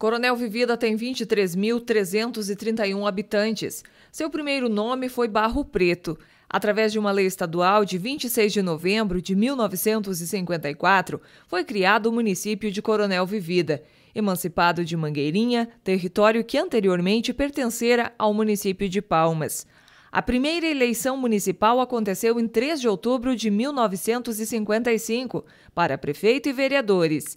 Coronel Vivida tem 23.331 habitantes. Seu primeiro nome foi Barro Preto. Através de uma lei estadual de 26 de novembro de 1954, foi criado o município de Coronel Vivida, emancipado de Mangueirinha, território que anteriormente pertencera ao município de Palmas. A primeira eleição municipal aconteceu em 3 de outubro de 1955 para prefeito e vereadores.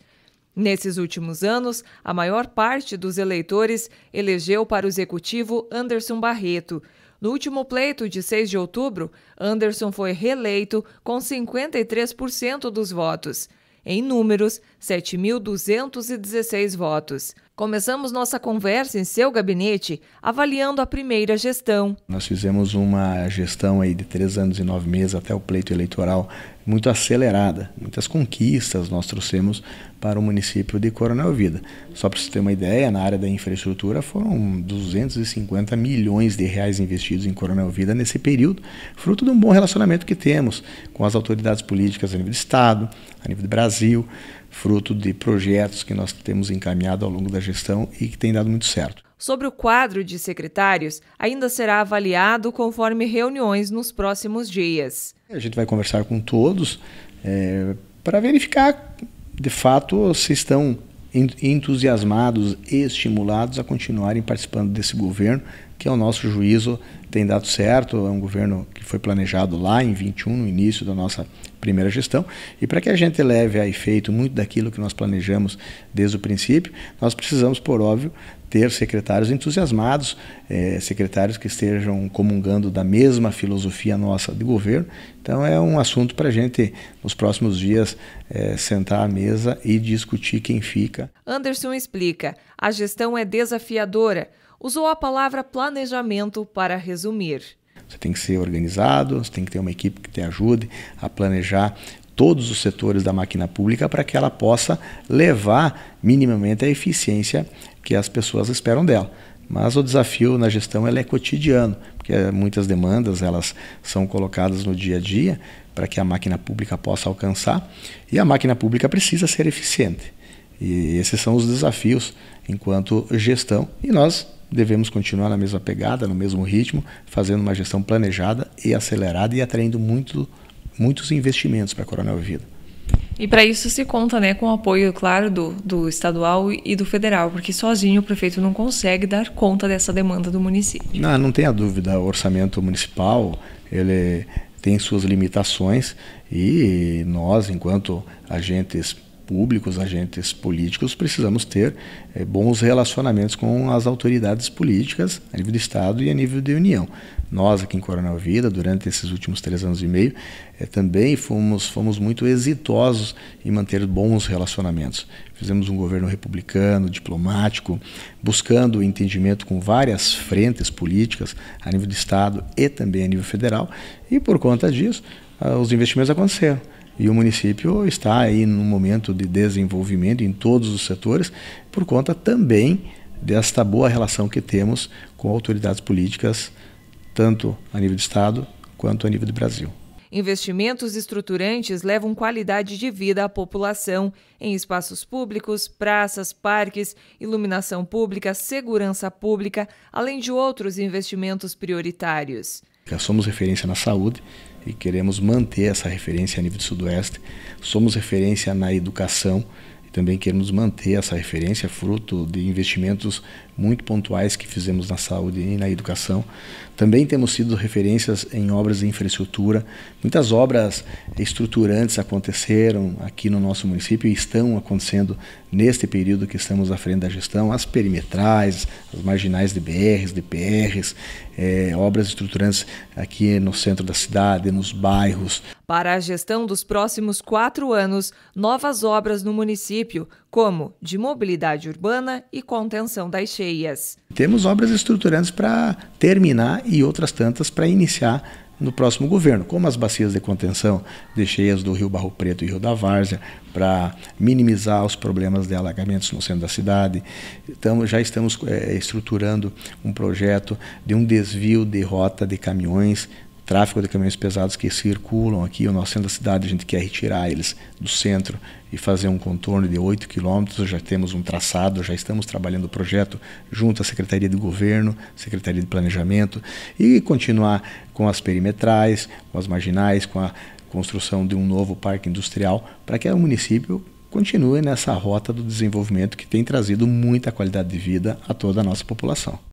Nesses últimos anos, a maior parte dos eleitores elegeu para o executivo Anderson Barreto. No último pleito de 6 de outubro, Anderson foi reeleito com 53% dos votos. Em números, 7.216 votos. Começamos nossa conversa em seu gabinete avaliando a primeira gestão. Nós fizemos uma gestão aí de três anos e nove meses até o pleito eleitoral muito acelerada. Muitas conquistas nós trouxemos para o município de Coronel Vida. Só para você ter uma ideia, na área da infraestrutura foram 250 milhões de reais investidos em Coronel Vida nesse período, fruto de um bom relacionamento que temos com as autoridades políticas a nível do Estado, a nível do Brasil fruto de projetos que nós temos encaminhado ao longo da gestão e que tem dado muito certo. Sobre o quadro de secretários, ainda será avaliado conforme reuniões nos próximos dias. A gente vai conversar com todos é, para verificar, de fato, se estão entusiasmados e estimulados a continuarem participando desse governo, que ao é nosso juízo tem dado certo, é um governo que foi planejado lá em 21, no início da nossa primeira gestão, e para que a gente leve a efeito muito daquilo que nós planejamos desde o princípio, nós precisamos, por óbvio, ter secretários entusiasmados, é, secretários que estejam comungando da mesma filosofia nossa de governo. Então é um assunto para a gente, nos próximos dias, é, sentar à mesa e discutir quem fica. Anderson explica: a gestão é desafiadora. Usou a palavra planejamento para resumir. Você tem que ser organizado, você tem que ter uma equipe que te ajude a planejar todos os setores da máquina pública para que ela possa levar minimamente a eficiência que as pessoas esperam dela. Mas o desafio na gestão é cotidiano, porque muitas demandas elas são colocadas no dia a dia para que a máquina pública possa alcançar e a máquina pública precisa ser eficiente. E esses são os desafios enquanto gestão e nós devemos continuar na mesma pegada, no mesmo ritmo, fazendo uma gestão planejada e acelerada e atraindo muito muitos investimentos para a Coronel Vida. E para isso se conta né, com o apoio, claro, do, do estadual e do federal, porque sozinho o prefeito não consegue dar conta dessa demanda do município. Não, não tenha dúvida, o orçamento municipal ele tem suas limitações e nós, enquanto agentes públicos, agentes políticos, precisamos ter é, bons relacionamentos com as autoridades políticas a nível do Estado e a nível de União. Nós, aqui em Coronel Vida, durante esses últimos três anos e meio, é, também fomos, fomos muito exitosos em manter bons relacionamentos. Fizemos um governo republicano, diplomático, buscando entendimento com várias frentes políticas a nível do Estado e também a nível federal, e por conta disso, ah, os investimentos aconteceram. E o município está aí num momento de desenvolvimento em todos os setores, por conta também desta boa relação que temos com autoridades políticas, tanto a nível de Estado quanto a nível do Brasil. Investimentos estruturantes levam qualidade de vida à população, em espaços públicos, praças, parques, iluminação pública, segurança pública, além de outros investimentos prioritários. Já somos referência na saúde e queremos manter essa referência a nível do Sudoeste. Somos referência na educação também queremos manter essa referência, fruto de investimentos muito pontuais que fizemos na saúde e na educação. Também temos sido referências em obras de infraestrutura. Muitas obras estruturantes aconteceram aqui no nosso município e estão acontecendo neste período que estamos à frente da gestão. As perimetrais, as marginais de BRs, DPRs, é, eh, obras estruturantes aqui no centro da cidade, nos bairros. Para a gestão dos próximos quatro anos, novas obras no município município, como de mobilidade urbana e contenção das cheias. Temos obras estruturantes para terminar e outras tantas para iniciar no próximo governo, como as bacias de contenção de cheias do Rio Barro Preto e Rio da Várzea, para minimizar os problemas de alagamentos no centro da cidade. Então, já estamos é, estruturando um projeto de um desvio de rota de caminhões tráfego de caminhões pesados que circulam aqui no nosso centro da cidade, a gente quer retirar eles do centro e fazer um contorno de 8 quilômetros, já temos um traçado, já estamos trabalhando o projeto junto à Secretaria de Governo, Secretaria de Planejamento e continuar com as perimetrais, com as marginais, com a construção de um novo parque industrial para que o município continue nessa rota do desenvolvimento que tem trazido muita qualidade de vida a toda a nossa população.